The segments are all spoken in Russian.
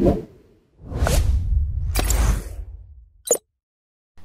you.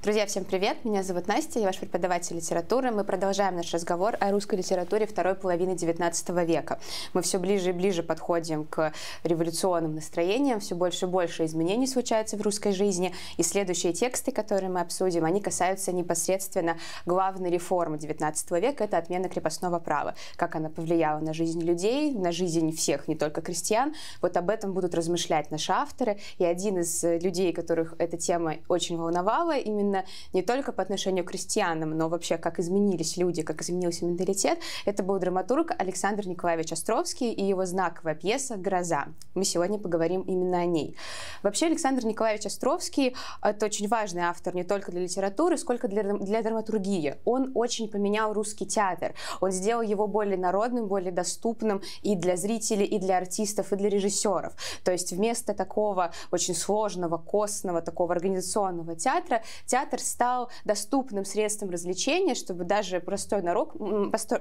Друзья, всем привет! Меня зовут Настя, я ваш преподаватель литературы. Мы продолжаем наш разговор о русской литературе второй половины XIX века. Мы все ближе и ближе подходим к революционным настроениям, все больше и больше изменений случается в русской жизни. И следующие тексты, которые мы обсудим, они касаются непосредственно главной реформы XIX века – это отмена крепостного права. Как она повлияла на жизнь людей, на жизнь всех, не только крестьян. Вот об этом будут размышлять наши авторы. И один из людей, которых эта тема очень волновала, именно особенно не только по отношению к крестьянам, но вообще как изменились люди, как изменился менталитет, это был драматург Александр Николаевич Островский и его знаковая пьеса «Гроза». Мы сегодня поговорим именно о ней. Вообще Александр Николаевич Островский — это очень важный автор не только для литературы, сколько для, для драматургии. Он очень поменял русский театр. Он сделал его более народным, более доступным и для зрителей, и для артистов, и для режиссеров. То есть вместо такого очень сложного, костного, такого организационного театра, театр театр стал доступным средством развлечения, чтобы даже простой народ,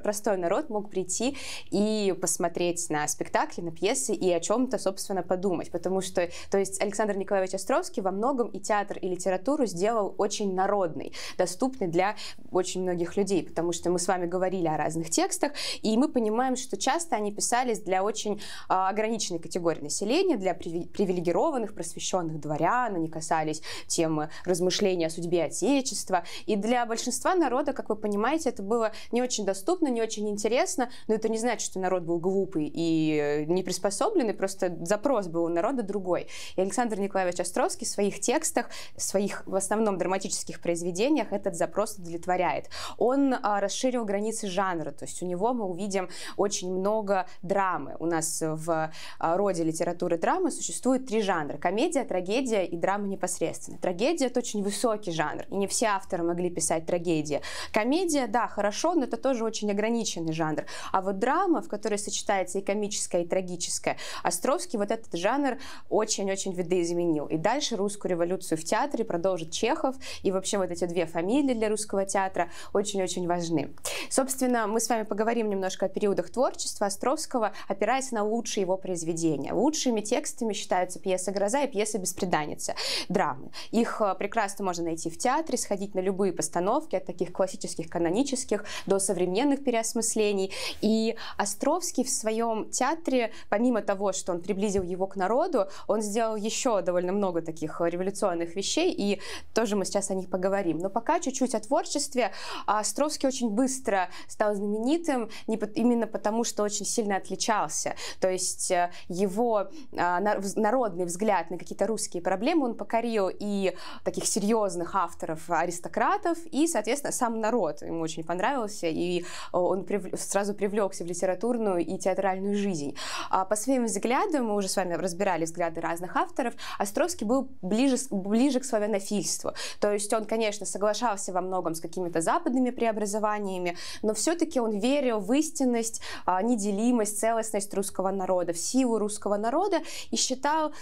простой народ мог прийти и посмотреть на спектакли, на пьесы и о чем-то, собственно, подумать. Потому что, то есть Александр Николаевич Островский во многом и театр, и литературу сделал очень народный, доступный для очень многих людей, потому что мы с вами говорили о разных текстах, и мы понимаем, что часто они писались для очень а, ограниченной категории населения, для привилегированных, просвещенных дворян, они касались темы размышления о судьбе себе отечество. И для большинства народа, как вы понимаете, это было не очень доступно, не очень интересно, но это не значит, что народ был глупый и э, не приспособленный, просто запрос был у народа другой. И Александр Николаевич Островский в своих текстах, в своих в основном драматических произведениях этот запрос удовлетворяет. Он а, расширил границы жанра, то есть у него мы увидим очень много драмы. У нас в а, роде литературы драмы существует три жанра. Комедия, трагедия и драма непосредственно. Трагедия — это очень высокий жанр, жанр, и не все авторы могли писать трагедии. Комедия, да, хорошо, но это тоже очень ограниченный жанр. А вот драма, в которой сочетается и комическая, и трагическая, Островский вот этот жанр очень-очень видоизменил. И дальше русскую революцию в театре продолжит Чехов, и вообще вот эти две фамилии для русского театра очень-очень важны. Собственно, мы с вами поговорим немножко о периодах творчества Островского, опираясь на лучшие его произведения. Лучшими текстами считаются пьеса «Гроза» и пьеса «Беспреданница» драмы. Их э, прекрасно можно найти пойти в театре, сходить на любые постановки, от таких классических, канонических до современных переосмыслений. И Островский в своем театре, помимо того, что он приблизил его к народу, он сделал еще довольно много таких революционных вещей, и тоже мы сейчас о них поговорим. Но пока чуть-чуть о творчестве. А Островский очень быстро стал знаменитым именно потому, что очень сильно отличался. То есть э, его э, народный взгляд на какие-то русские проблемы он покорил и таких серьезных главных авторов аристократов и, соответственно, сам народ ему очень понравился, и э, он прив... сразу привлекся в литературную и театральную жизнь. А по своим взглядам, мы уже с вами разбирали взгляды разных авторов, Островский был ближе, ближе к славянофильству. То есть он, конечно, соглашался во многом с какими-то западными преобразованиями, но все-таки он верил в истинность, а, неделимость, целостность русского народа, в силу русского народа и считал,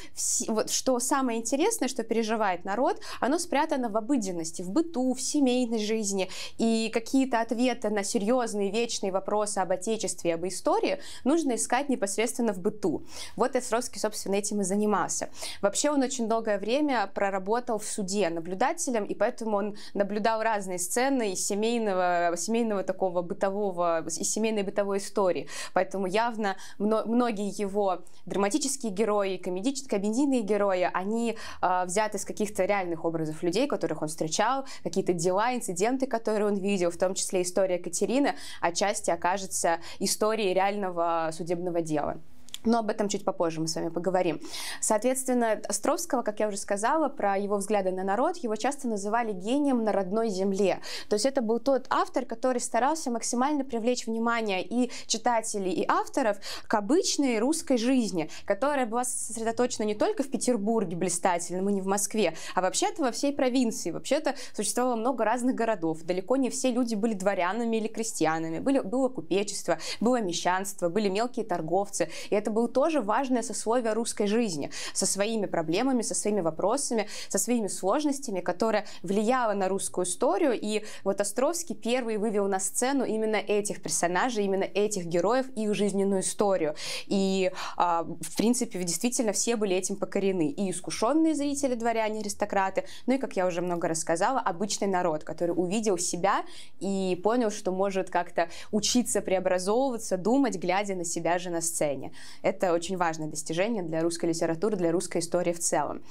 что самое интересное, что переживает народ, оно спрятано в обыденности, в быту, в семейной жизни. И какие-то ответы на серьезные, вечные вопросы об Отечестве об истории нужно искать непосредственно в быту. Вот Эсровский, собственно, этим и занимался. Вообще он очень долгое время проработал в суде наблюдателем, и поэтому он наблюдал разные сцены из семейного, семейного такого бытового, из семейной бытовой истории. Поэтому явно многие его драматические герои, комедийные герои, они э, взяты из каких-то реальных образов людей, которые которых он встречал, какие-то дела, инциденты, которые он видел, в том числе история Катерины, отчасти окажется историей реального судебного дела. Но об этом чуть попозже мы с вами поговорим. Соответственно, Островского, как я уже сказала, про его взгляды на народ, его часто называли гением на родной земле. То есть это был тот автор, который старался максимально привлечь внимание и читателей, и авторов к обычной русской жизни, которая была сосредоточена не только в Петербурге блистательном и не в Москве, а вообще-то во всей провинции. Вообще-то существовало много разных городов. Далеко не все люди были дворянами или крестьянами. Были, было купечество, было мещанство, были мелкие торговцы. И это был тоже важное сословие русской жизни, со своими проблемами, со своими вопросами, со своими сложностями, которое влияло на русскую историю. И вот Островский первый вывел на сцену именно этих персонажей, именно этих героев, их жизненную историю. И, а, в принципе, действительно все были этим покорены. И искушенные зрители, дворяне, аристократы, ну и, как я уже много рассказала, обычный народ, который увидел себя и понял, что может как-то учиться преобразовываться, думать, глядя на себя же на сцене. Это очень важное достижение для русской литературы, для русской истории в целом.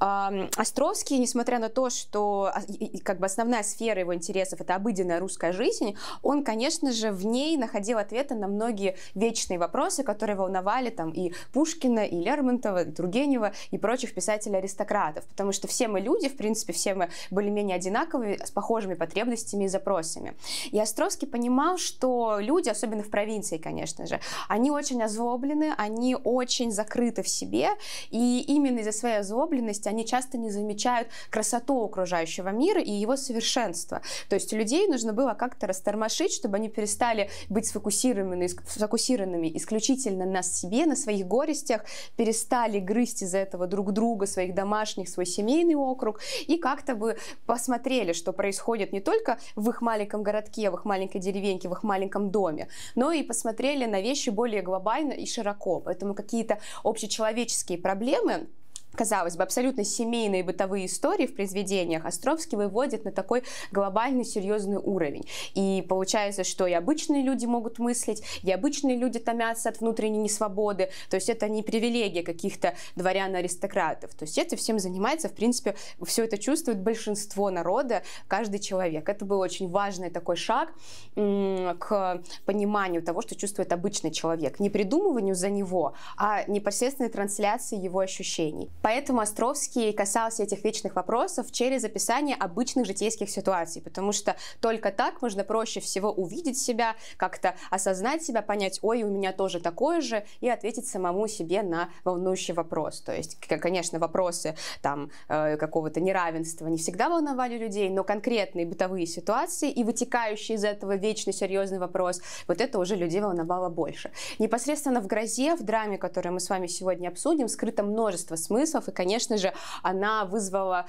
Островский, несмотря на то, что а, как бы основная сфера его интересов это обыденная русская жизнь, он, конечно же, в ней находил ответы на многие вечные вопросы, которые волновали там и Пушкина, и Лермонтова, и Тургенева, и прочих писателей-аристократов, потому что все мы люди, в принципе, все мы более-менее одинаковые, с похожими потребностями и запросами. И Островский понимал, что люди, особенно в провинции, конечно же, они очень озлоблены, они очень закрыты в себе, и именно из-за своей озлобленности они часто не замечают красоту окружающего мира и его совершенства. То есть людей нужно было как-то растормошить, чтобы они перестали быть сфокусированными, сфокусированными исключительно на себе, на своих горестях, перестали грызть из-за этого друг друга, своих домашних, свой семейный округ, и как-то бы посмотрели, что происходит не только в их маленьком городке, в их маленькой деревеньке, в их маленьком доме, но и посмотрели на вещи более глобально и широко легко. Поэтому какие-то общечеловеческие проблемы казалось бы, абсолютно семейные бытовые истории в произведениях Островский выводит на такой глобальный серьезный уровень. И получается, что и обычные люди могут мыслить, и обычные люди томятся от внутренней несвободы. То есть это не привилегия каких-то дворян-аристократов. То есть это всем занимается, в принципе, все это чувствует большинство народа, каждый человек. Это был очень важный такой шаг к пониманию того, что чувствует обычный человек. Не придумыванию за него, а непосредственной трансляции его ощущений. Поэтому Островский касался этих вечных вопросов через описание обычных житейских ситуаций, потому что только так можно проще всего увидеть себя, как-то осознать себя, понять, ой, у меня тоже такое же, и ответить самому себе на волнующий вопрос. То есть, конечно, вопросы там э, какого-то неравенства не всегда волновали людей, но конкретные бытовые ситуации и вытекающий из этого вечный серьезный вопрос, вот это уже людей волновало больше. Непосредственно в «Грозе», в драме, которую мы с вами сегодня обсудим, скрыто множество смыслов, смыслов, и, конечно же, она вызвала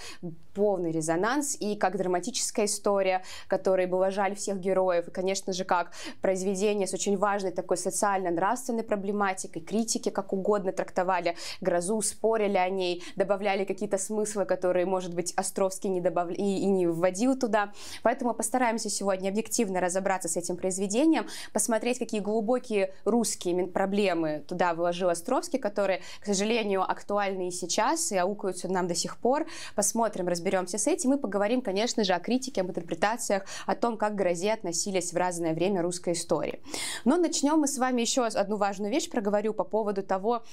полный резонанс и как драматическая история, которой бы уважали всех героев, и, конечно же, как произведение с очень важной такой социально-нравственной проблематикой, критики как угодно трактовали грозу, спорили о ней, добавляли какие-то смыслы, которые, может быть, Островский не добавлял и, и не вводил туда. Поэтому постараемся сегодня объективно разобраться с этим произведением, посмотреть, какие глубокие русские проблемы туда вложил Островский, которые, к сожалению, актуальны и сейчас сейчас и аукаются нам до сих пор. Посмотрим, разберемся с этим и поговорим, конечно же, о критике, об интерпретациях, о том, как к грозе относились в разное время русской истории. Но начнем мы с вами еще одну важную вещь проговорю по поводу того,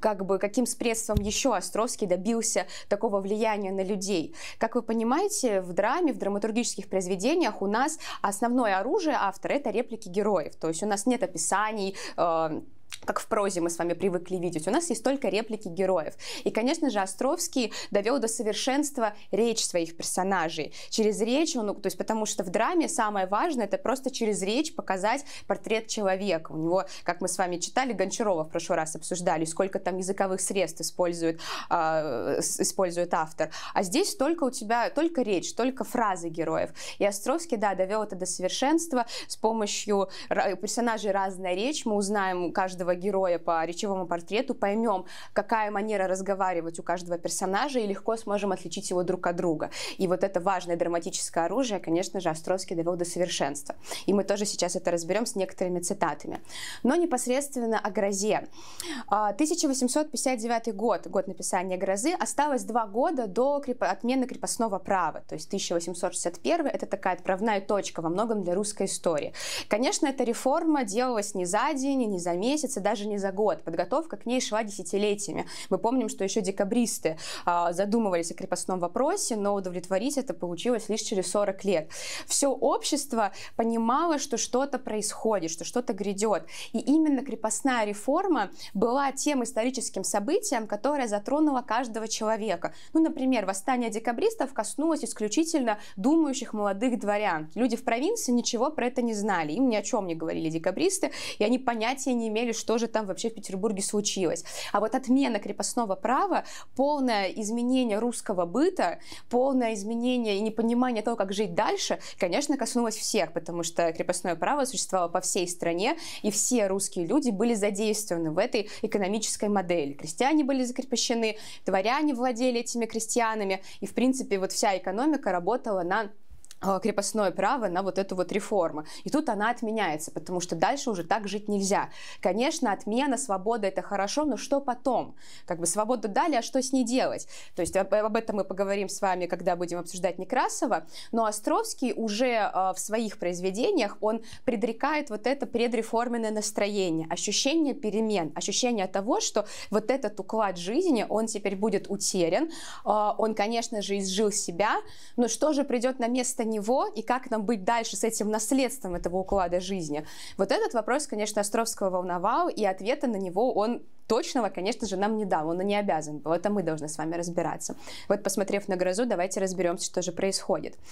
как бы каким средством еще Островский добился такого влияния на людей. Как вы понимаете, в драме, в драматургических произведениях у нас основное оружие автора — это реплики героев. То есть у нас нет описаний, э как в прозе мы с вами привыкли видеть. У нас есть только реплики героев. И, конечно же, Островский довел до совершенства речь своих персонажей. Через речь он, то есть потому что в драме самое важное это просто через речь показать портрет человека. У него, как мы с вами читали, Гончарова в прошлый раз обсуждали, сколько там языковых средств использует, э, использует автор. А здесь только у тебя, только речь, только фразы героев. И Островский, да, довел это до совершенства с помощью персонажей разная речь. Мы узнаем каждого каждого героя по речевому портрету, поймем, какая манера разговаривать у каждого персонажа, и легко сможем отличить его друг от друга. И вот это важное драматическое оружие, конечно же, Островский довел до совершенства. И мы тоже сейчас это разберем с некоторыми цитатами. Но непосредственно о грозе. 1859 а, год, год написания грозы, осталось два года до отмены крепостного права, то есть 1861 это такая отправная точка во многом для русской истории. Конечно, эта реформа делалась не за день, не за месяц, месяца, даже не за год. Подготовка к ней шла десятилетиями. Мы помним, что еще декабристы а, задумывались о крепостном вопросе, но удовлетворить это получилось лишь через 40 лет. Все общество понимало, что что-то происходит, что что-то грядет. И именно крепостная реформа была тем историческим событием, которое затронуло каждого человека. Ну, например, восстание декабристов коснулось исключительно думающих молодых дворян. Люди в провинции ничего про это не знали, им ни о чем не говорили декабристы, и они понятия не имели, что же там вообще в Петербурге случилось. А вот отмена крепостного права, полное изменение русского быта, полное изменение и непонимание того, как жить дальше, конечно, коснулось всех, потому что крепостное право существовало по всей стране, и все русские люди были задействованы в этой экономической модели. Крестьяне были закрепощены, дворяне владели этими крестьянами, и, в принципе, вот вся экономика работала на Э, крепостное право на вот эту вот реформу. И тут она отменяется, потому что дальше уже так жить нельзя. Конечно, отмена, свобода — это хорошо, но что потом? Как бы свободу дали, а что с ней делать? То есть об, этом мы поговорим с вами, когда будем обсуждать Некрасова. Но Островский уже э, в своих произведениях, он предрекает вот это предреформенное настроение, ощущение перемен, ощущение того, что вот этот уклад жизни, он теперь будет утерян. Э, он, конечно же, изжил себя, но что же придет на место вместо него и как нам быть дальше с этим наследством этого уклада жизни? Вот этот вопрос, конечно, Островского волновал, и ответа на него он точного, конечно же, нам не дал, он и не обязан был, это мы должны с вами разбираться. Вот посмотрев на грозу, давайте разберемся, что же происходит.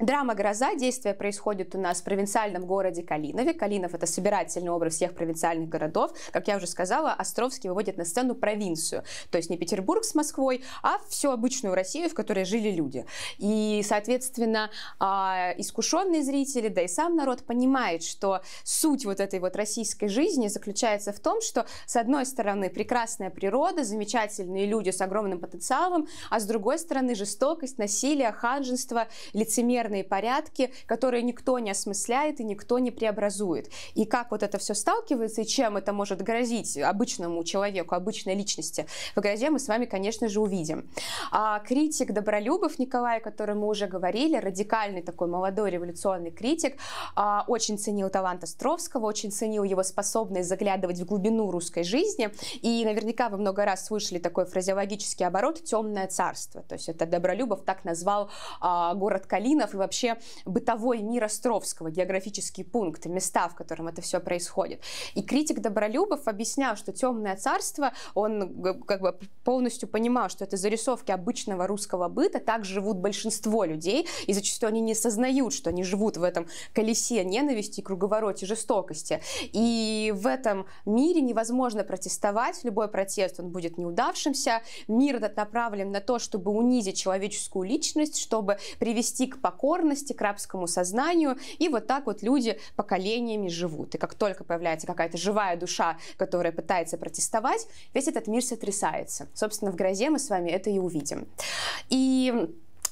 Драма «Гроза» действие происходит у нас в провинциальном городе Калинове. Калинов – это собирательный образ всех провинциальных городов. Как я уже сказала, Островский выводит на сцену провинцию. То есть не Петербург с Москвой, а всю обычную Россию, в которой жили люди. И, соответственно, а, искушенные зрители, да и сам народ понимает, что суть вот этой вот российской жизни заключается в том, что, с одной стороны, прекрасная природа, замечательные люди с огромным потенциалом, а с другой стороны, жестокость, насилие, ханженство, лицемерие эфемерные порядки, которые никто не осмысляет и никто не преобразует. И как вот это все сталкивается, и чем это может грозить обычному человеку, обычной личности в грозе, мы с вами, конечно же, увидим. А, критик Добролюбов Николай, о котором мы уже говорили, радикальный такой молодой революционный критик, а, очень ценил талант Островского, очень ценил его способность заглядывать в глубину русской жизни. И наверняка вы много раз слышали такой фразеологический оборот «темное царство». То есть это Добролюбов так назвал а, город Калинов вообще бытовой мир Островского, географический пункт, места, в котором это все происходит. И критик Добролюбов объяснял, что «Темное царство», он как бы полностью понимал, что это зарисовки обычного русского быта, так живут большинство людей, и зачастую они не сознают, что они живут в этом колесе ненависти и круговороте жестокости. И в этом мире невозможно протестовать, любой протест, он будет неудавшимся, мир этот направлен на то, чтобы унизить человеческую личность, чтобы привести к покою, покорности, к рабскому сознанию. И вот так вот люди поколениями живут. И как только появляется какая-то живая душа, которая пытается протестовать, весь этот мир сотрясается. Собственно, в «Грозе» мы с вами это и увидим. И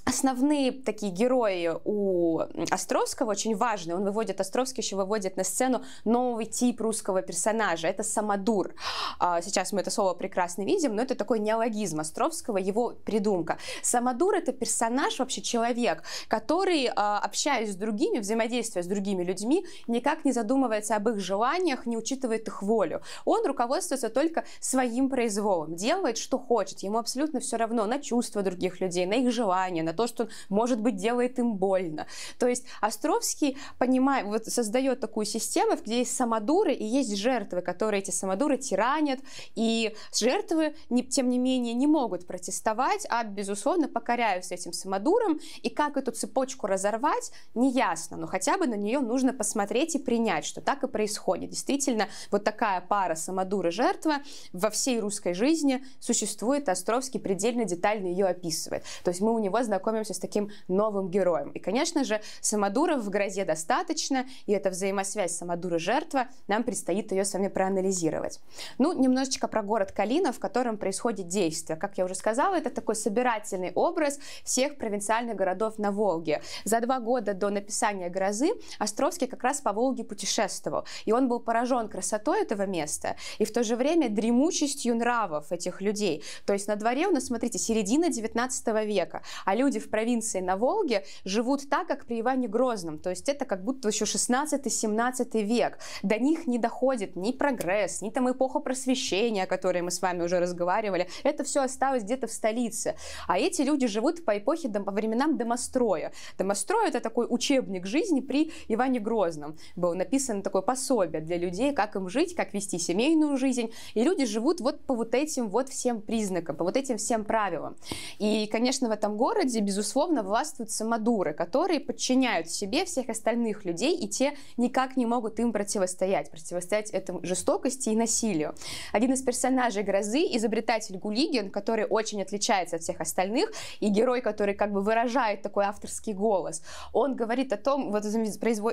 основные такие герои у Островского очень важные. Он выводит, Островский еще выводит на сцену новый тип русского персонажа. Это самодур. А, сейчас мы это слово прекрасно видим, но это такой неологизм Островского, его придумка. Самодур — это персонаж, вообще человек, который, а, общаясь с другими, взаимодействуя с другими людьми, никак не задумывается об их желаниях, не учитывает их волю. Он руководствуется только своим произволом, делает, что хочет. Ему абсолютно все равно на чувства других людей, на их желания, на то, что, может быть, делает им больно. То есть Островский понимает, вот создает такую систему, где есть самодуры и есть жертвы, которые эти самодуры тиранят, и жертвы, не, тем не менее, не могут протестовать, а, безусловно, покоряются этим самодурам, и как эту цепочку разорвать, неясно, но хотя бы на нее нужно посмотреть и принять, что так и происходит. Действительно, вот такая пара самодуры жертва во всей русской жизни существует, Островский предельно детально ее описывает. То есть мы у него знакомы знакомимся с таким новым героем. И, конечно же, Самодуров в «Грозе» достаточно, и эта взаимосвязь Самодура-жертва, нам предстоит ее с вами проанализировать. Ну, немножечко про город Калина, в котором происходит действие. Как я уже сказала, это такой собирательный образ всех провинциальных городов на Волге. За два года до написания «Грозы» Островский как раз по Волге путешествовал, и он был поражен красотой этого места, и в то же время дремучестью нравов этих людей. То есть на дворе у нас, смотрите, середина 19 века, а люди люди в провинции на Волге живут так, как при Иване Грозном. То есть это как будто еще 16-17 век. До них не доходит ни прогресс, ни там эпоха просвещения, о которой мы с вами уже разговаривали. Это все осталось где-то в столице. А эти люди живут по эпохе, по временам домостроя. Домострой — это такой учебник жизни при Иване Грозном. Был написан такой пособие для людей, как им жить, как вести семейную жизнь. И люди живут вот по вот этим вот всем признакам, по вот этим всем правилам. И, конечно, в этом городе безусловно, властвуют самодуры, которые подчиняют себе всех остальных людей, и те никак не могут им противостоять, противостоять этому жестокости и насилию. Один из персонажей «Грозы» — изобретатель Гулигин, который очень отличается от всех остальных, и герой, который как бы выражает такой авторский голос. Он говорит о том, вот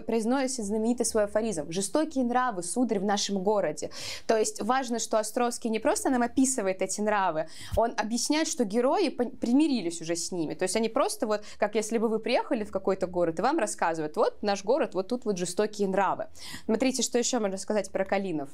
произносит знаменитый свой афоризм «Жестокие нравы, сударь, в нашем городе». То есть важно, что Островский не просто нам описывает эти нравы, он объясняет, что герои примирились уже с ними. То есть есть они просто вот, как если бы вы приехали в какой-то город, и вам рассказывают, вот наш город, вот тут вот жестокие нравы. Смотрите, что еще можно сказать про Калинов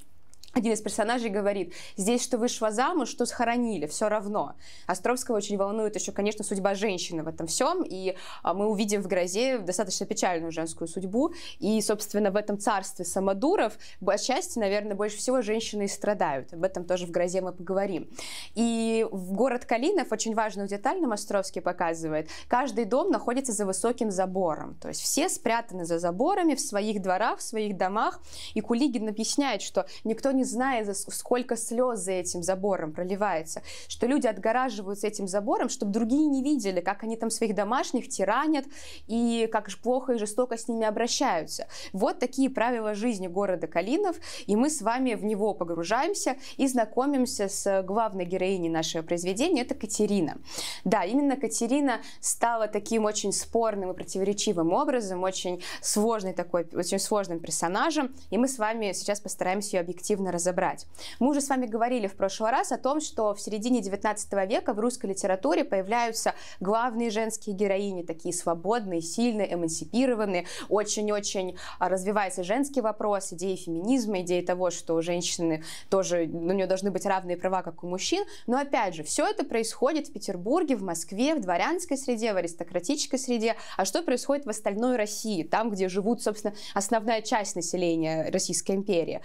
один из персонажей говорит, здесь что вышла замуж, что схоронили, все равно. Островского очень волнует еще, конечно, судьба женщины в этом всем, и а, мы увидим в «Грозе» достаточно печальную женскую судьбу, и, собственно, в этом царстве самодуров отчасти, наверное, больше всего женщины и страдают. Об этом тоже в «Грозе» мы поговорим. И в город Калинов очень важную деталь нам Островский показывает. Каждый дом находится за высоким забором, то есть все спрятаны за заборами в своих дворах, в своих домах, и Кулигин объясняет, что никто не не знает, сколько слез за этим забором проливается, что люди отгораживаются этим забором, чтобы другие не видели, как они там своих домашних тиранят и как же плохо и жестоко с ними обращаются. Вот такие правила жизни города Калинов, и мы с вами в него погружаемся и знакомимся с главной героиней нашего произведения, это Катерина. Да, именно Катерина стала таким очень спорным и противоречивым образом, очень сложной такой, очень сложным персонажем, и мы с вами сейчас постараемся ее объективно обязательно разобрать. Мы уже с вами говорили в прошлый раз о том, что в середине 19 века в русской литературе появляются главные женские героини, такие свободные, сильные, эмансипированные, очень-очень а, развивается женский вопрос, идеи феминизма, идеи того, что у женщины тоже, у нее должны быть равные права, как у мужчин, но опять же, все это происходит в Петербурге, в Москве, в дворянской среде, в аристократической среде, а что происходит в остальной России, там, где живут, собственно, основная часть населения Российской империи.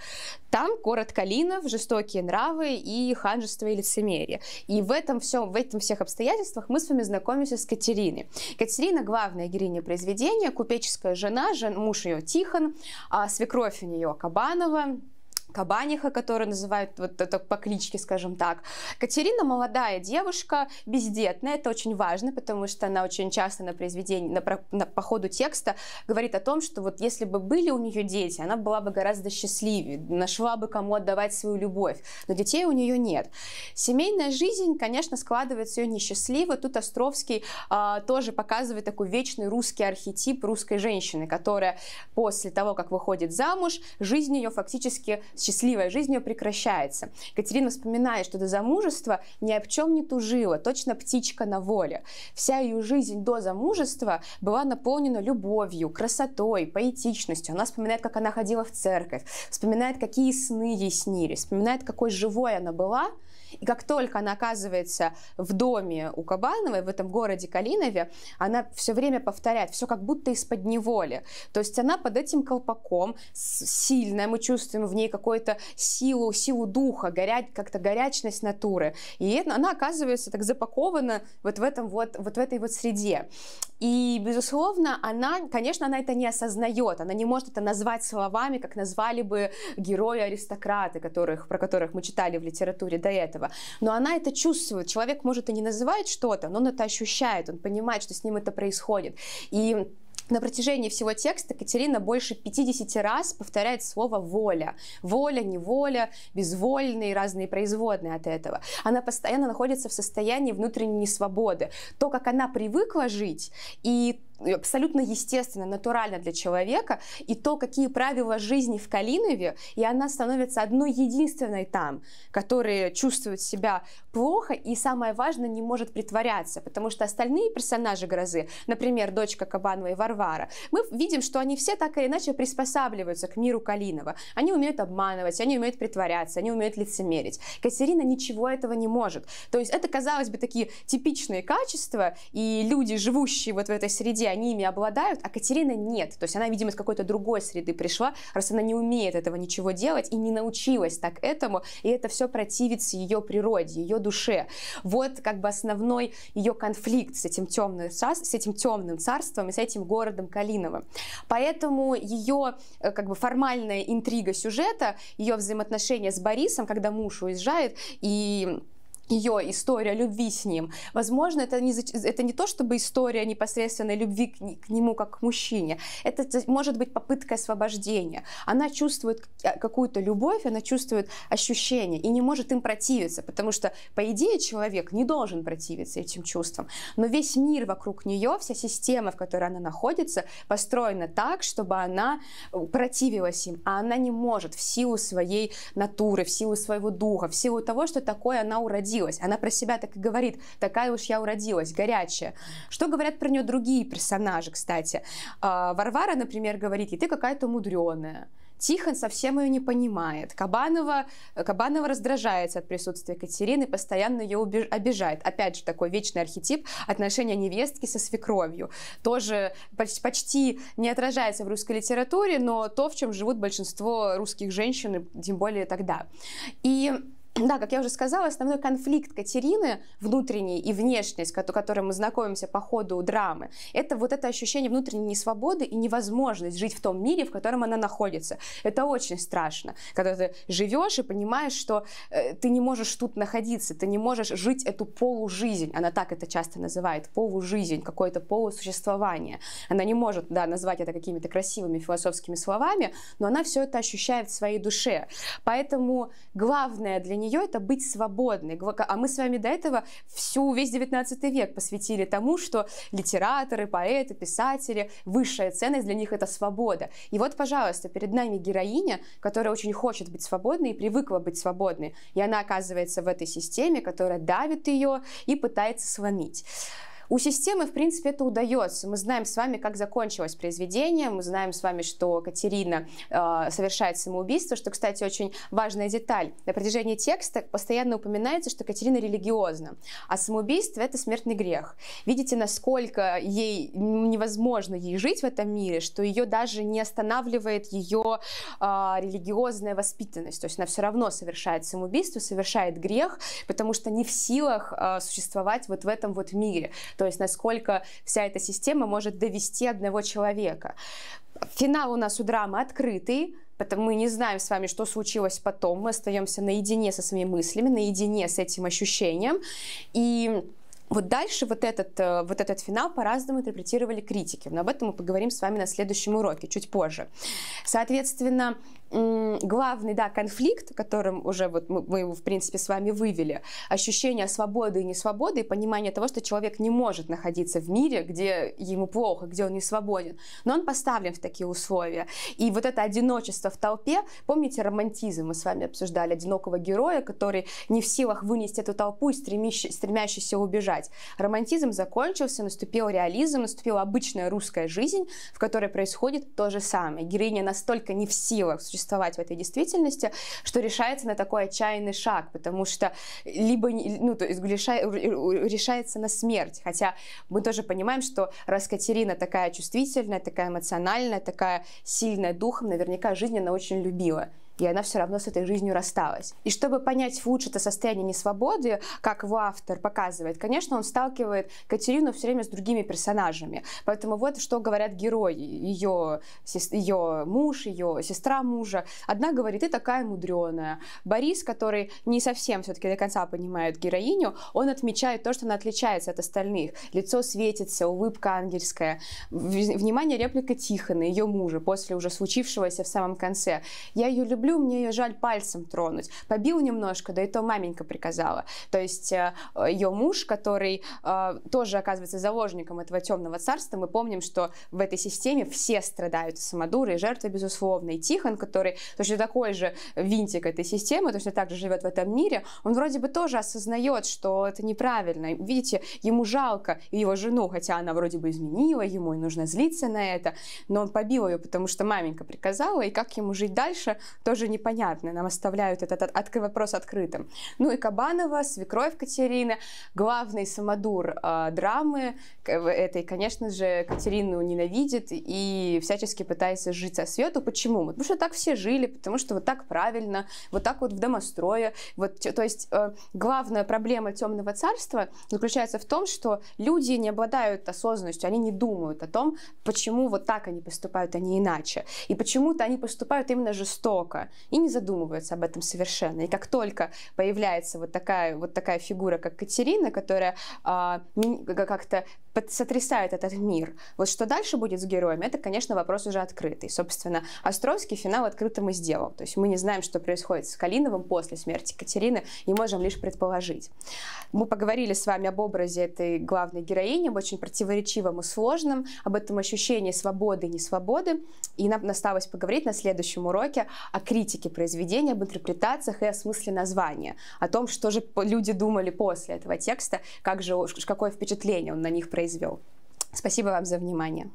Там город Калинов, жестокие нравы и ханжество и лицемерие. И в этом все, в этом всех обстоятельствах мы с вами знакомимся с Катериной. Катерина главная героиня произведения, купеческая жена, жен, муж ее Тихон, а свекровь у нее Кабанова, Кабаниха, которую называют вот это по кличке, скажем так. Катерина молодая девушка, бездетная, это очень важно, потому что она очень часто на произведении, на, на, по ходу текста говорит о том, что вот если бы были у нее дети, она была бы гораздо счастливее, нашла бы кому отдавать свою любовь, но детей у нее нет. Семейная жизнь, конечно, складывается ее несчастливо. Тут Островский а, тоже показывает такой вечный русский архетип русской женщины, которая после того, как выходит замуж, жизнь ее фактически с счастливая жизнь ее прекращается. Катерина вспоминает, что до замужества ни об чем не тужила, точно птичка на воле. Вся ее жизнь до замужества была наполнена любовью, красотой, поэтичностью. Она вспоминает, как она ходила в церковь, вспоминает, какие сны ей снились, вспоминает, какой живой она была, и как только она оказывается в доме у Кабановой, в этом городе Калинове, она все время повторяет, все как будто из-под неволи. То есть она под этим колпаком сильная, мы чувствуем в ней какую-то силу, силу духа, горя... как-то горячность натуры. И она оказывается так запакована вот в, этом вот, вот в этой вот среде. И, безусловно, она, конечно, она это не осознает, она не может это назвать словами, как назвали бы герои-аристократы, которых, про которых мы читали в литературе до этого этого. Но она это чувствует. Человек, может, и не называет что-то, но он это ощущает, он понимает, что с ним это происходит. И на протяжении всего текста Катерина больше 50 раз повторяет слово «воля». Воля, неволя, безвольные, разные производные от этого. Она постоянно находится в состоянии внутренней свободы. То, как она привыкла жить, и абсолютно естественно, натурально для человека, и то, какие правила жизни в Калинове, и она становится одной единственной там, которые чувствуют себя плохо и, самое важное, не может притворяться, потому что остальные персонажи «Грозы», например, дочка Кабанова и Варвара, мы видим, что они все так или иначе приспосабливаются к миру Калинова. Они умеют обманывать, они умеют притворяться, они умеют лицемерить. Катерина ничего этого не может. То есть это, казалось бы, такие типичные качества, и люди, живущие вот в этой среде, где они ими обладают, а Катерина нет. То есть она, видимо, из какой-то другой среды пришла, раз она не умеет этого ничего делать и не научилась так этому, и это все противится ее природе, ее душе. Вот как бы основной ее конфликт с этим темным, с этим темным царством и с этим городом Калиновым. Поэтому ее э, как бы формальная интрига сюжета, ее взаимоотношения с Борисом, когда муж уезжает и ее история любви с ним. Возможно, это не, это не то, чтобы история непосредственной любви к, к нему как к мужчине. Это может быть попытка освобождения. Она чувствует э, какую-то любовь, она чувствует ощущения и не может им противиться, потому что, по идее, человек не должен противиться этим чувствам. Но весь мир вокруг нее, вся система, в которой она находится, построена так, чтобы она э, противилась им, а она не может в силу своей натуры, в силу своего духа, в силу того, что такое она уродилась уродилась. Она про себя так и говорит, такая уж я уродилась, горячая. Что говорят про нее другие персонажи, кстати? А, Варвара, например, говорит, и ты какая-то мудреная. Тихон совсем ее не понимает. Кабанова, Кабанова раздражается от присутствия Катерины, постоянно ее обижает. Опять же, такой вечный архетип отношения невестки со свекровью. Тоже почти, почти не отражается в русской литературе, но то, в чем живут большинство русских женщин, тем более тогда. И да, как я уже сказала, основной конфликт Катерины, внутренний и внешний, с которым мы знакомимся по ходу драмы, это вот это ощущение внутренней несвободы и невозможность жить в том мире, в котором она находится. Это очень страшно, когда ты живешь и понимаешь, что э, ты не можешь тут находиться, ты не можешь жить эту полужизнь, она так это часто называет, полужизнь, какое-то полусуществование. Она не может, да, назвать это какими-то красивыми философскими словами, но она все это ощущает в своей душе. Поэтому главное для нее нее это быть свободной. А мы с вами до этого всю, весь 19 век посвятили тому, что литераторы, поэты, писатели, высшая ценность для них это свобода. И вот, пожалуйста, перед нами героиня, которая очень хочет быть свободной и привыкла быть свободной. И она оказывается в этой системе, которая давит ее и пытается сломить. У системы, в принципе, это удается. Мы знаем с вами, как закончилось произведение, мы знаем с вами, что Катерина э, совершает самоубийство, что, кстати, очень важная деталь. На протяжении текста постоянно упоминается, что Катерина религиозна, а самоубийство — это смертный грех. Видите, насколько ей невозможно ей жить в этом мире, что ее даже не останавливает ее э, религиозная воспитанность. То есть она все равно совершает самоубийство, совершает грех, потому что не в силах э, существовать вот в этом вот мире. То есть насколько вся эта система может довести одного человека. Финал у нас у драмы открытый, потому мы не знаем с вами, что случилось потом. Мы остаемся наедине со своими мыслями, наедине с этим ощущением. И вот дальше вот этот, э, вот этот финал по-разному интерпретировали критики, но об этом мы поговорим с вами на следующем уроке, чуть позже. Соответственно, главный, да, конфликт, которым уже вот мы, мы его, в принципе, с вами вывели, ощущение свободы и несвободы, и понимание того, что человек не может находиться в мире, где ему плохо, где он не свободен, но он поставлен в такие условия. И вот это одиночество в толпе, помните романтизм, мы с вами обсуждали одинокого героя, который не в силах вынести эту толпу и стремящий, стремящийся убежать. Романтизм закончился, наступил реализм, наступила обычная русская жизнь, в которой происходит то же самое. Героиня настолько не в силах существовать существовать в этой действительности, что решается на такой отчаянный шаг, потому что либо ну, то есть решается на смерть, хотя мы тоже понимаем, что раз Катерина такая чувствительная, такая эмоциональная, такая сильная духом, наверняка жизнь она очень любила и она все равно с этой жизнью рассталась. И чтобы понять лучше это состояние несвободы, как его автор показывает, конечно, он сталкивает Катерину все время с другими персонажами. Поэтому вот что говорят герои, ее, ее муж, ее сестра мужа. Одна говорит, ты такая мудреная. Борис, который не совсем все-таки до конца понимает героиню, он отмечает то, что она отличается от остальных. Лицо светится, улыбка ангельская. Внимание, реплика Тихона, ее мужа, после уже случившегося в самом конце. Я ее люблю люблю, мне ее жаль пальцем тронуть. Побил немножко, да и то маменька приказала. То есть э, ее муж, который э, тоже оказывается заложником этого темного царства, мы помним, что в этой системе все страдают, самодуры и жертвы, безусловно. И Тихон, который точно такой же винтик этой системы, точно так же живет в этом мире, он вроде бы тоже осознает, что это неправильно. Видите, ему жалко его жену, хотя она вроде бы изменила ему, и нужно злиться на это, но он побил ее, потому что маменька приказала, и как ему жить дальше, тоже тоже непонятно, нам оставляют этот, этот откры, вопрос открытым. Ну и Кабанова, свекровь Катерины, главный самодур э, драмы этой, конечно же, Катерину ненавидит и всячески пытается жить со свету. Почему? Вот, потому что так все жили, потому что вот так правильно, вот так вот в домострое. Вот, то есть э, главная проблема темного царства заключается в том, что люди не обладают осознанностью, они не думают о том, почему вот так они поступают, а не иначе. И почему-то они поступают именно жестоко и не задумываются об этом совершенно. И как только появляется вот такая, вот такая фигура, как Катерина, которая а, как-то сотрясает этот мир, вот что дальше будет с героями, это, конечно, вопрос уже открытый. Собственно, Островский финал открытым и сделал. То есть мы не знаем, что происходит с Калиновым после смерти Катерины, и можем лишь предположить. Мы поговорили с вами об образе этой главной героини, об очень противоречивом и сложном, об этом ощущении свободы и несвободы. И нам осталось поговорить на следующем уроке о критике произведения, об интерпретациях и о смысле названия, о том, что же люди думали после этого текста, как же, какое впечатление он на них произвел. Спасибо вам за внимание.